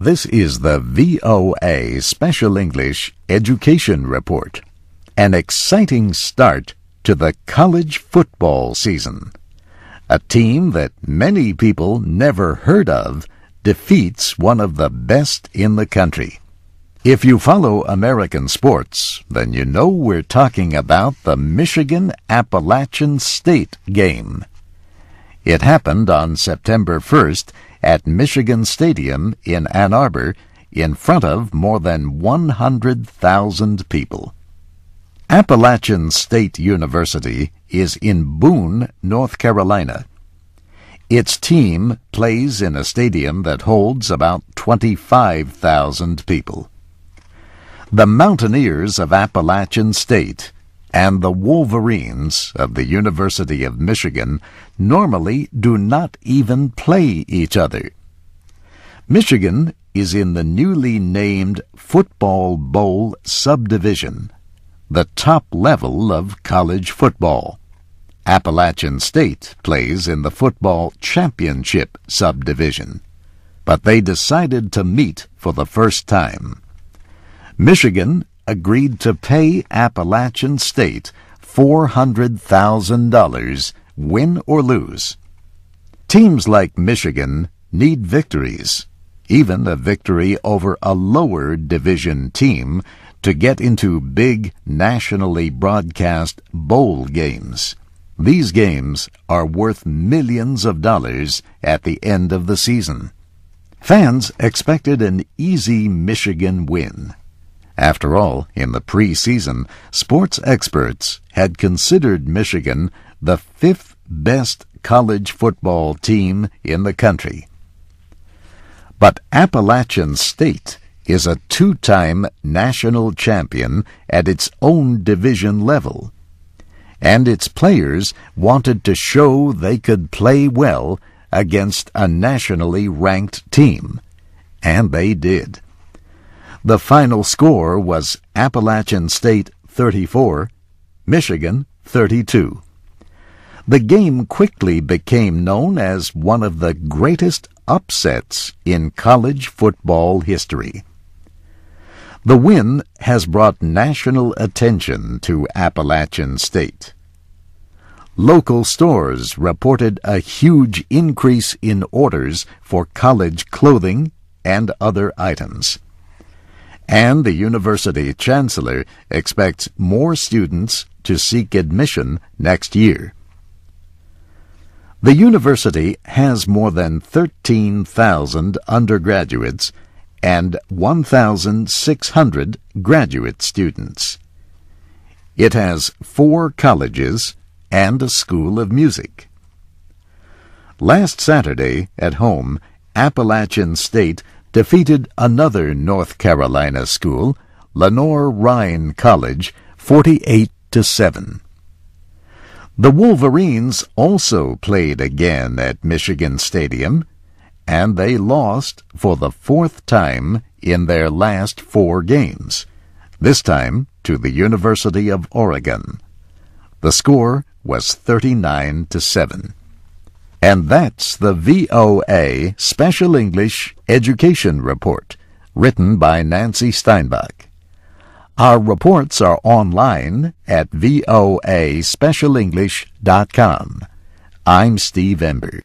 This is the VOA Special English Education Report. An exciting start to the college football season. A team that many people never heard of defeats one of the best in the country. If you follow American sports, then you know we're talking about the Michigan Appalachian State game. It happened on September 1st at Michigan Stadium in Ann Arbor in front of more than 100,000 people. Appalachian State University is in Boone, North Carolina. Its team plays in a stadium that holds about 25,000 people. The Mountaineers of Appalachian State and the Wolverines of the University of Michigan normally do not even play each other. Michigan is in the newly named Football Bowl subdivision, the top level of college football. Appalachian State plays in the Football Championship subdivision, but they decided to meet for the first time. Michigan agreed to pay Appalachian State $400,000, win or lose. Teams like Michigan need victories, even a victory over a lower division team, to get into big nationally broadcast bowl games. These games are worth millions of dollars at the end of the season. Fans expected an easy Michigan win. After all, in the preseason, sports experts had considered Michigan the fifth best college football team in the country. But Appalachian State is a two time national champion at its own division level. And its players wanted to show they could play well against a nationally ranked team. And they did. The final score was Appalachian State 34, Michigan 32. The game quickly became known as one of the greatest upsets in college football history. The win has brought national attention to Appalachian State. Local stores reported a huge increase in orders for college clothing and other items and the university chancellor expects more students to seek admission next year. The university has more than 13,000 undergraduates and 1,600 graduate students. It has four colleges and a school of music. Last Saturday, at home, Appalachian State defeated another North Carolina school, Lenore Ryan College, 48 to 7. The Wolverines also played again at Michigan Stadium, and they lost for the fourth time in their last four games, this time to the University of Oregon. The score was 39 to 7. And that's the VOA Special English Education Report, written by Nancy Steinbach. Our reports are online at voaspecialenglish.com. I'm Steve Ember.